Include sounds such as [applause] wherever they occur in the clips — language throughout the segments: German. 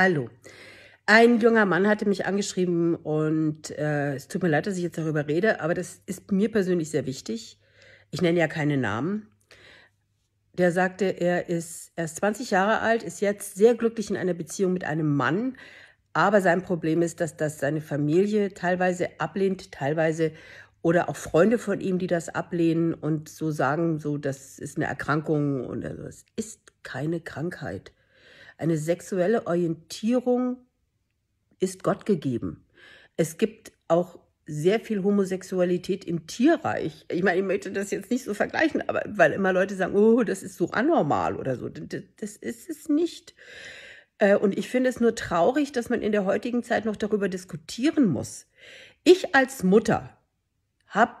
Hallo. Ein junger Mann hatte mich angeschrieben und äh, es tut mir leid, dass ich jetzt darüber rede, aber das ist mir persönlich sehr wichtig. Ich nenne ja keine Namen. Der sagte, er ist erst 20 Jahre alt, ist jetzt sehr glücklich in einer Beziehung mit einem Mann, aber sein Problem ist, dass das seine Familie teilweise ablehnt, teilweise oder auch Freunde von ihm, die das ablehnen und so sagen, so das ist eine Erkrankung und also, das ist keine Krankheit. Eine sexuelle Orientierung ist Gott gegeben. Es gibt auch sehr viel Homosexualität im Tierreich. Ich meine, ich möchte das jetzt nicht so vergleichen, aber weil immer Leute sagen, oh, das ist so anormal oder so. Das ist es nicht. Äh, und ich finde es nur traurig, dass man in der heutigen Zeit noch darüber diskutieren muss. Ich als Mutter habe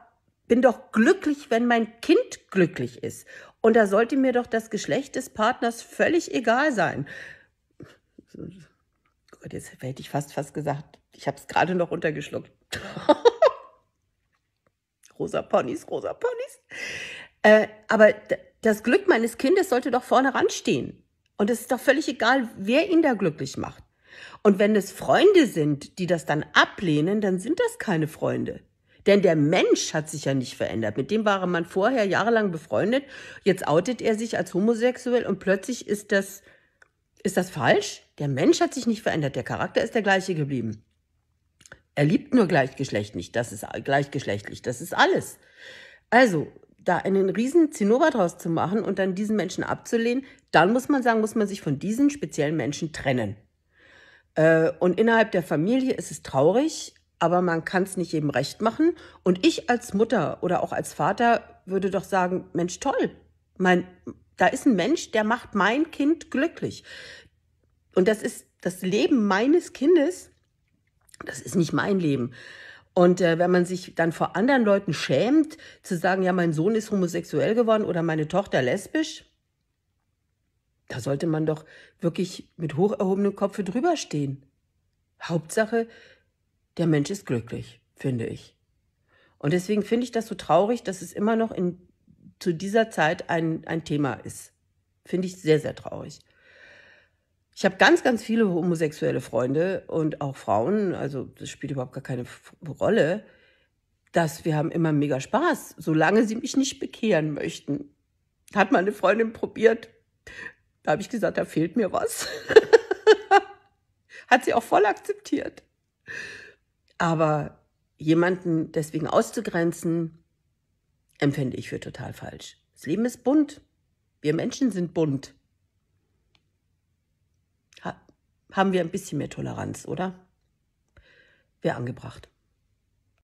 bin doch glücklich, wenn mein Kind glücklich ist. Und da sollte mir doch das Geschlecht des Partners völlig egal sein. Gott, jetzt hätte ich fast fast gesagt, ich habe es gerade noch runtergeschluckt. [laughs] rosa Ponys, rosa Ponys. Äh, aber das Glück meines Kindes sollte doch vorne ranstehen. Und es ist doch völlig egal, wer ihn da glücklich macht. Und wenn es Freunde sind, die das dann ablehnen, dann sind das keine Freunde. Denn der Mensch hat sich ja nicht verändert. Mit dem war man vorher jahrelang befreundet. Jetzt outet er sich als homosexuell und plötzlich ist das, ist das falsch? Der Mensch hat sich nicht verändert. Der Charakter ist der gleiche geblieben. Er liebt nur Gleichgeschlecht nicht. Das ist gleichgeschlechtlich. Das ist alles. Also, da einen riesen Zinnober draus zu machen und dann diesen Menschen abzulehnen, dann muss man sagen, muss man sich von diesen speziellen Menschen trennen. Äh, und innerhalb der Familie ist es traurig, aber man kann es nicht jedem recht machen. Und ich als Mutter oder auch als Vater würde doch sagen, Mensch, toll, mein, da ist ein Mensch, der macht mein Kind glücklich. Und das ist das Leben meines Kindes, das ist nicht mein Leben. Und äh, wenn man sich dann vor anderen Leuten schämt, zu sagen, ja, mein Sohn ist homosexuell geworden oder meine Tochter lesbisch, da sollte man doch wirklich mit hocherhobenem Kopf drüber stehen. Hauptsache, der Mensch ist glücklich, finde ich. Und deswegen finde ich das so traurig, dass es immer noch in, zu dieser Zeit ein, ein Thema ist. Finde ich sehr, sehr traurig. Ich habe ganz, ganz viele homosexuelle Freunde und auch Frauen, also das spielt überhaupt gar keine Rolle, dass wir haben immer mega Spaß, solange sie mich nicht bekehren möchten. Hat meine Freundin probiert. Da habe ich gesagt, da fehlt mir was. [laughs] Hat sie auch voll akzeptiert. Aber jemanden deswegen auszugrenzen, empfinde ich für total falsch. Das Leben ist bunt. Wir Menschen sind bunt. Ha haben wir ein bisschen mehr Toleranz, oder? Wäre angebracht.